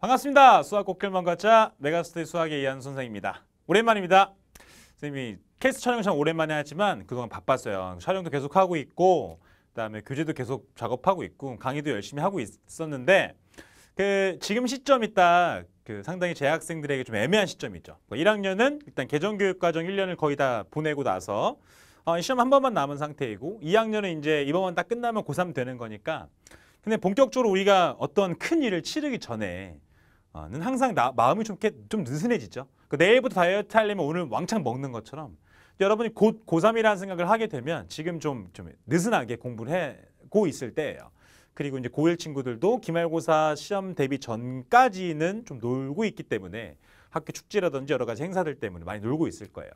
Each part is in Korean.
반갑습니다. 수학 곡결만 과자 메가스터디 수학의 이한 선생입니다. 오랜만입니다. 선생님이 케이스 촬영 참 오랜만에 하지만 그동안 바빴어요. 촬영도 계속 하고 있고 그다음에 교재도 계속 작업하고 있고 강의도 열심히 하고 있었는데 그 지금 시점이 딱그 상당히 재학생들에게 좀 애매한 시점이죠. 1학년은 뭐 일단 개정교육과정 1년을 거의 다 보내고 나서 어, 시험 한 번만 남은 상태이고 2학년은 이제 이번만 딱 끝나면 고3 되는 거니까 근데 본격적으로 우리가 어떤 큰 일을 치르기 전에 는 항상 나, 마음이 좀, 좀 느슨해지죠. 그 내일부터 다이어트 하려면 오늘 왕창 먹는 것처럼 여러분이 곧 고3이라는 생각을 하게 되면 지금 좀, 좀 느슨하게 공부를 하고 있을 때예요. 그리고 이제 고1 친구들도 기말고사 시험 대비 전까지는 좀 놀고 있기 때문에 학교 축제라든지 여러 가지 행사들 때문에 많이 놀고 있을 거예요.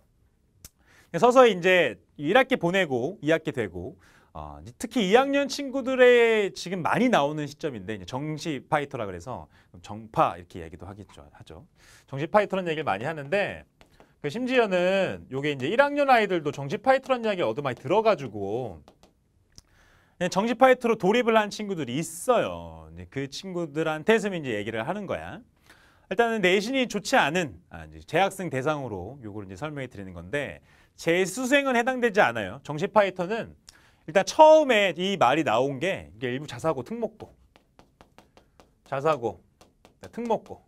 서서히 이제 1학기 보내고 2학기 되고 어, 특히 2학년 친구들의 지금 많이 나오는 시점인데 정시 파이터라 그래서 정파 이렇게 얘기도 하겠죠 하죠. 정시 파이터라는 얘기를 많이 하는데 그 심지어는 요게 이제 1학년 아이들도 정시 파이터라는 이야기 얻어 많이 들어가지고 예, 정시 파이터로 돌입을 한 친구들이 있어요. 그 친구들한테서 이제 얘기를 하는 거야. 일단은 내신이 좋지 않은 아, 재학생 대상으로 요걸 이제 설명해 드리는 건데 재수생은 해당되지 않아요. 정시 파이터는 일단 처음에 이 말이 나온 게 이게 일부 자사고 특목고 자사고 네, 특목고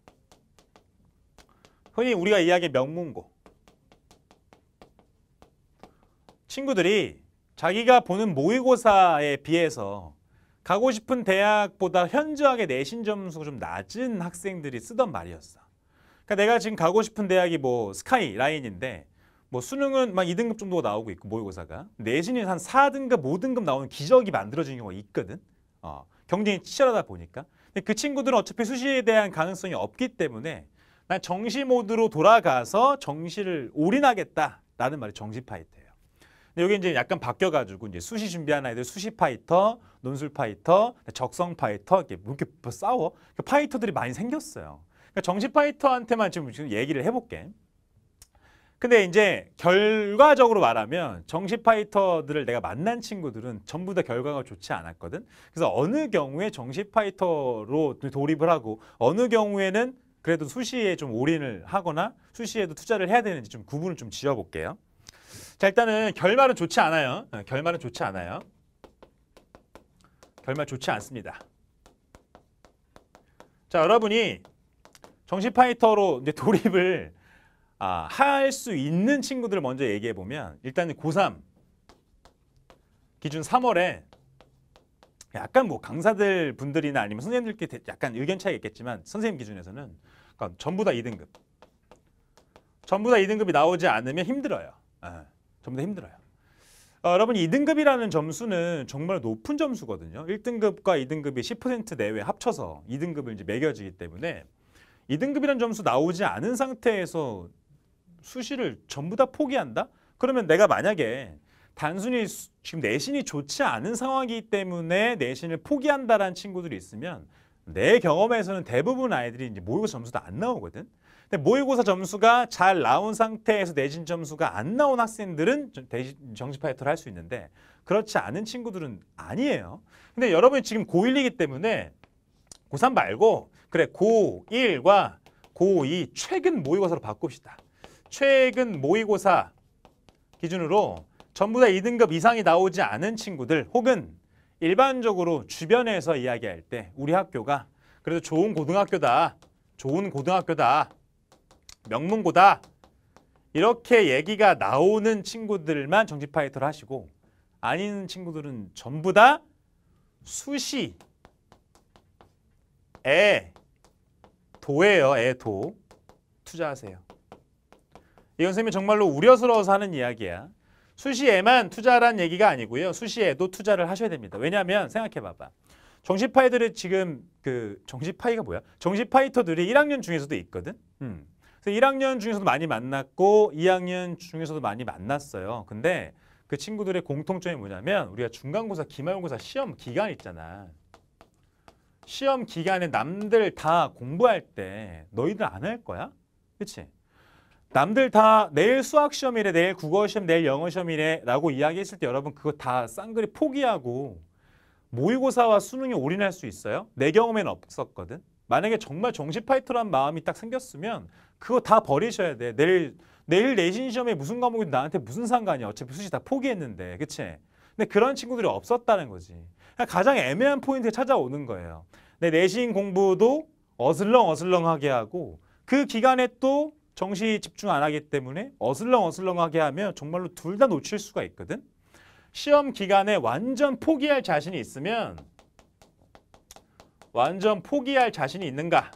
흔히 우리가 이야기한 명문고 친구들이 자기가 보는 모의고사에 비해서 가고 싶은 대학보다 현저하게 내신 점수가 좀 낮은 학생들이 쓰던 말이었어. 그러니까 내가 지금 가고 싶은 대학이 뭐 스카이라인인데 뭐 수능은 막 2등급 정도가 나오고 있고 모의고사가 내신은 한 4등급, 5등급 나오는 기적이 만들어진 경우가 있거든. 어, 경쟁이 치열하다 보니까. 근데 그 친구들은 어차피 수시에 대한 가능성이 없기 때문에 난 정시 모드로 돌아가서 정시를 올인하겠다라는 말이 정시 파이터예요. 근데 여기 이제 약간 바뀌어가지고 이제 수시 준비하는 아이들 수시 파이터, 논술 파이터, 적성 파이터 이렇게 뭐 이렇게 싸워 그러니까 파이터들이 많이 생겼어요. 그러니까 정시 파이터한테만 지금 얘기를 해볼게. 근데 이제 결과적으로 말하면 정시 파이터들을 내가 만난 친구들은 전부 다 결과가 좋지 않았거든. 그래서 어느 경우에 정시 파이터로 돌입을 하고 어느 경우에는 그래도 수시에 좀 올인을 하거나 수시에도 투자를 해야 되는지 좀 구분을 좀 지어볼게요. 자 일단은 결말은 좋지 않아요. 어, 결말은 좋지 않아요. 결말 좋지 않습니다. 자 여러분이 정시 파이터로 이제 돌입을 아, 할 수 있는 친구들을 먼저 얘기해 보면 일단 은 고3 기준 3월에 약간 뭐 강사들 분들이나 아니면 선생님들께 약간 의견 차이가 있겠지만 선생님 기준에서는 그러니까 전부 다 2등급 전부 다 2등급이 나오지 않으면 힘들어요 아, 전부 다 힘들어요 어, 여러분 2등급이라는 점수는 정말 높은 점수거든요 1등급과 2등급이 10% 내외 합쳐서 2등급을 이제 매겨지기 때문에 2등급이라는 점수 나오지 않은 상태에서 수시를 전부 다 포기한다? 그러면 내가 만약에 단순히 지금 내신이 좋지 않은 상황이기 때문에 내신을 포기한다라는 친구들이 있으면 내 경험에서는 대부분 아이들이 이제 모의고사 점수도 안 나오거든. 근데 모의고사 점수가 잘 나온 상태에서 내신 점수가 안 나온 학생들은 정시 파이터를 할 수 있는데 그렇지 않은 친구들은 아니에요. 근데 여러분이 지금 고1이기 때문에 고3 말고 그래 고1과 고2 최근 모의고사로 바꿉시다. 최근 모의고사 기준으로 전부 다 2등급 이상이 나오지 않은 친구들 혹은 일반적으로 주변에서 이야기할 때 우리 학교가 그래도 좋은 고등학교다, 좋은 고등학교다, 명문고다 이렇게 얘기가 나오는 친구들만 정지 파이터를 하시고 아닌 친구들은 전부 다 수시, 에, 도예요, 에, 도 투자하세요. 이건 선생님이 정말로 우려스러워서 하는 이야기야. 수시에만 투자란 얘기가 아니고요. 수시에도 투자를 하셔야 됩니다. 왜냐하면 생각해봐봐. 정시파이들이 지금 그 정시파이가 뭐야? 정시파이터들이 1학년 중에서도 있거든. 음. 그래서 1학년 중에서도 많이 만났고 2학년 중에서도 많이 만났어요. 근데 그 친구들의 공통점이 뭐냐면 우리가 중간고사, 기말고사 시험 기간 있잖아. 시험 기간에 남들 다 공부할 때 너희들 안 할 거야? 그치? 남들 다 내일 수학 시험이래, 내일 국어 시험, 내일 영어 시험이래 라고 이야기했을 때 여러분 그거 다 쌍그리 포기하고 모의고사와 수능이 올인할 수 있어요? 내 경험엔 없었거든. 만약에 정말 정시 파이터란 마음이 딱 생겼으면 그거 다 버리셔야 돼. 내일 내일 내신 시험에 무슨 과목이 나한테 무슨 상관이야. 어차피 수시 다 포기했는데. 그치? 근데 그런 친구들이 없었다는 거지. 그러니까 가장 애매한 포인트에 찾아오는 거예요. 내 내신 공부도 어슬렁어슬렁하게 하고 그 기간에 또 정시 집중 안 하기 때문에 어슬렁어슬렁하게 하면 정말로 둘 다 놓칠 수가 있거든. 시험 기간에 완전 포기할 자신이 있으면 완전 포기할 자신이 있는가?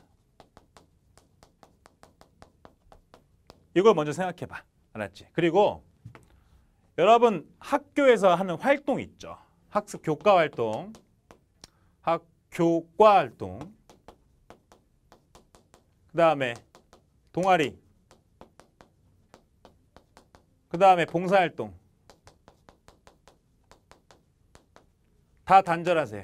이걸 먼저 생각해봐. 알았지? 그리고 여러분 학교에서 하는 활동 있죠. 학습 교과 활동, 학교과 활동, 그 다음에 동아리, 그 다음에 봉사활동. 다 단절하세요.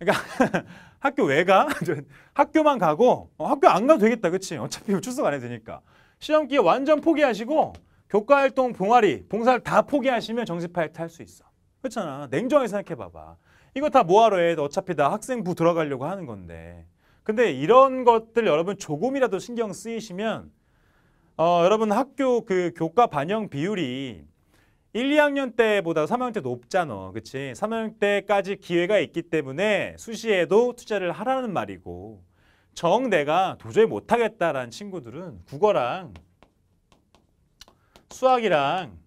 그러니까 학교 왜 가? 학교만 가고 어, 학교 안 가도 되겠다. 그치? 어차피 출석 안 해도 되니까. 시험 기회 완전 포기하시고 교과활동, 동아리, 봉사를 다 포기하시면 정시 파이트 할수 있어. 그렇잖아. 냉정하게 생각해봐봐. 이거 다 뭐하러 해? 어차피 다 학생부 들어가려고 하는 건데. 근데 이런 것들 여러분 조금이라도 신경 쓰이시면 어, 여러분 학교 그 교과 반영 비율이 1, 2학년 때보다 3학년 때 높잖아. 그치? 3학년 때까지 기회가 있기 때문에 수시에도 투자를 하라는 말이고 정 내가 도저히 못하겠다라는 친구들은 국어랑 수학이랑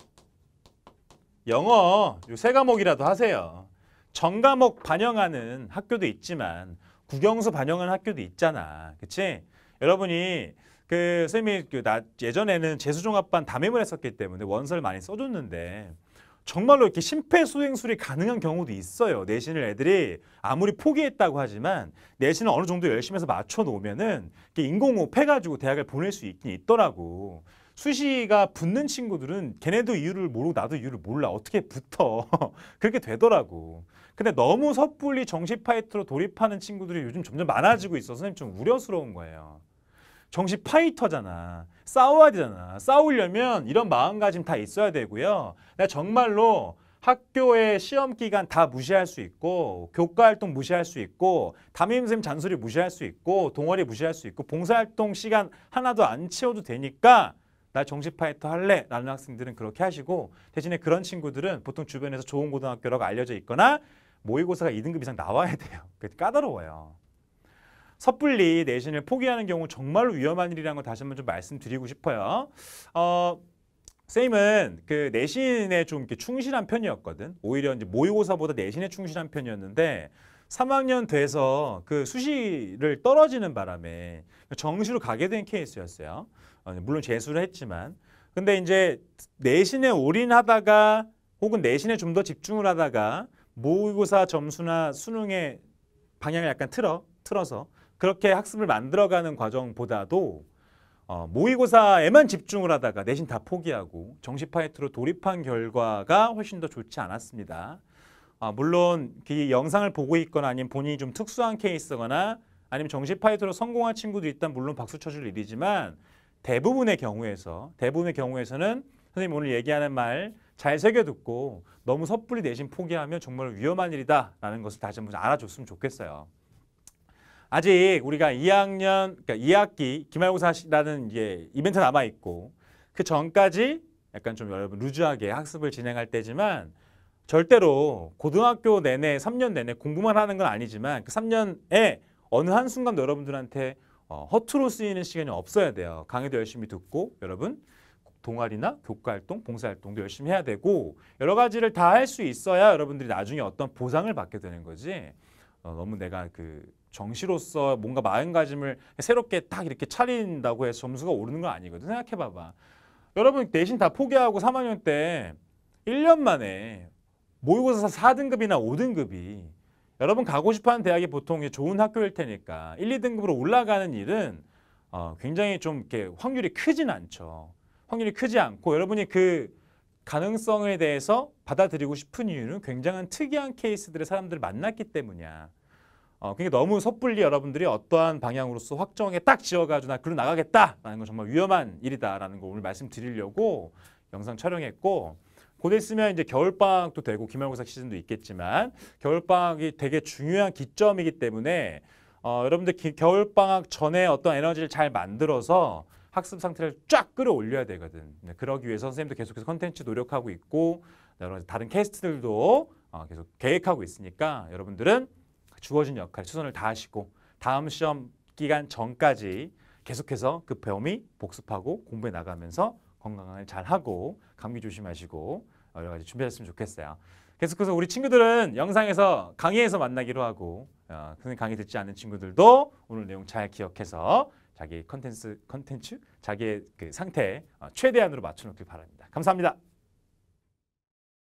영어 요세 과목이라도 하세요. 정 과목 반영하는 학교도 있지만 국영수 반영하는 학교도 있잖아. 그치? 여러분이 그선생님이그나 예전에는 재수종합반 담임을 했었기 때문에 원서를 많이 써줬는데 정말로 이렇게 심폐소생술이 가능한 경우도 있어요. 내신을 애들이 아무리 포기했다고 하지만 내신을 어느 정도 열심히 해서 맞춰놓으면은 인공호흡해가지고 대학을 보낼 수 있긴 있더라고. 수시가 붙는 친구들은 걔네도 이유를 모르고 나도 이유를 몰라. 어떻게 붙어. 그렇게 되더라고. 근데 너무 섣불리 정시 파이트로 돌입하는 친구들이 요즘 점점 많아지고 있어서 선생님 좀 우려스러운 거예요. 정식 파이터잖아. 싸워야 되잖아. 싸우려면 이런 마음가짐 다 있어야 되고요. 내가 정말로 학교의 시험 기간 다 무시할 수 있고 교과 활동 무시할 수 있고 담임 선생님 잔소리 무시할 수 있고 동아리 무시할 수 있고 봉사 활동 시간 하나도 안 채워도 되니까 나 정시 파이터 할래 라는 학생들은 그렇게 하시고 대신에 그런 친구들은 보통 주변에서 좋은 고등학교라고 알려져 있거나 모의고사가 2등급 이상 나와야 돼요. 까다로워요. 섣불리 내신을 포기하는 경우 정말로 위험한 일이라는 걸 다시 한번 좀 말씀드리고 싶어요. 어, 쌤은 그 내신에 좀 이렇게 충실한 편이었거든. 오히려 이제 모의고사보다 내신에 충실한 편이었는데 3학년 돼서 그 수시를 떨어지는 바람에 정시로 가게 된 케이스였어요. 어, 물론 재수를 했지만. 근데 이제 내신에 올인하다가 혹은 내신에 좀 더 집중을 하다가 모의고사 점수나 수능의 방향을 약간 틀어, 틀어서 그렇게 학습을 만들어가는 과정보다도 어, 모의고사에만 집중을 하다가 내신 다 포기하고 정시 파이트로 돌입한 결과가 훨씬 더 좋지 않았습니다. 아, 물론 그 영상을 보고 있거나 아니면 본인이 좀 특수한 케이스거나 아니면 정시 파이트로 성공한 친구도 일단 물론 박수 쳐줄 일이지만 대부분의 경우에서 대부분의 경우에서는 선생님 오늘 얘기하는 말 잘 새겨 듣고 너무 섣불리 내신 포기하면 정말 위험한 일이다라는 것을 다시 한번 알아줬으면 좋겠어요. 아직 우리가 2학년, 그러니까 2학기 기말고사라는 이제 이벤트 남아 있고 그 전까지 약간 좀 여러분 루즈하게 학습을 진행할 때지만 절대로 고등학교 내내 3년 내내 공부만 하는 건 아니지만 그 3년에 어느 한순간도 여러분들한테 어, 허투루 쓰이는 시간이 없어야 돼요. 강의도 열심히 듣고 여러분 동아리나 교과활동, 봉사활동도 열심히 해야 되고 여러 가지를 다 할 수 있어야 여러분들이 나중에 어떤 보상을 받게 되는 거지 어, 너무 내가 그 정시로서 뭔가 마음가짐을 새롭게 딱 이렇게 차린다고 해서 점수가 오르는 건 아니거든. 생각해봐봐. 여러분 대신 다 포기하고 3학년 때 1년 만에 모의고사 4등급이나 5등급이 여러분 가고 싶어하는 대학이 보통 좋은 학교일 테니까 1, 2등급으로 올라가는 일은 어, 굉장히 좀 이렇게 확률이 크진 않죠. 확률이 크지 않고 여러분이 그 가능성에 대해서 받아들이고 싶은 이유는 굉장한 특이한 케이스들의 사람들을 만났기 때문이야. 어, 그게 너무 섣불리 여러분들이 어떠한 방향으로서 확정에 딱 지어가지고 나 글로 나가겠다라는 건 정말 위험한 일이다라는 거 오늘 말씀드리려고 영상 촬영했고 곧 있으면 이제 겨울방학도 되고 기말고사 시즌도 있겠지만 겨울방학이 되게 중요한 기점이기 때문에 어, 여러분들 기, 겨울방학 전에 어떤 에너지를 잘 만들어서 학습 상태를 쫙 끌어올려야 되거든. 네, 그러기 위해서 선생님도 계속해서 컨텐츠 노력하고 있고 여러 가지 다른 캐스트들도 어, 계속 계획하고 있으니까 여러분들은 주어진 역할, 최선을다 하시고 다음 시험 기간 전까지 계속해서 그 배움이 복습하고 공부해 나가면서 건강을 잘 하고 감기 조심하시고 여러 가지 준비했으면 좋겠어요. 계속해서 우리 친구들은 영상에서 강의에서 만나기로 하고 어, 선생님 강의 듣지 않는 친구들도 오늘 내용 잘 기억해서 자기 컨텐츠 컨텐츠 자기의 그 상태 어, 최대한으로 맞춰 놓길 바랍니다. 감사합니다.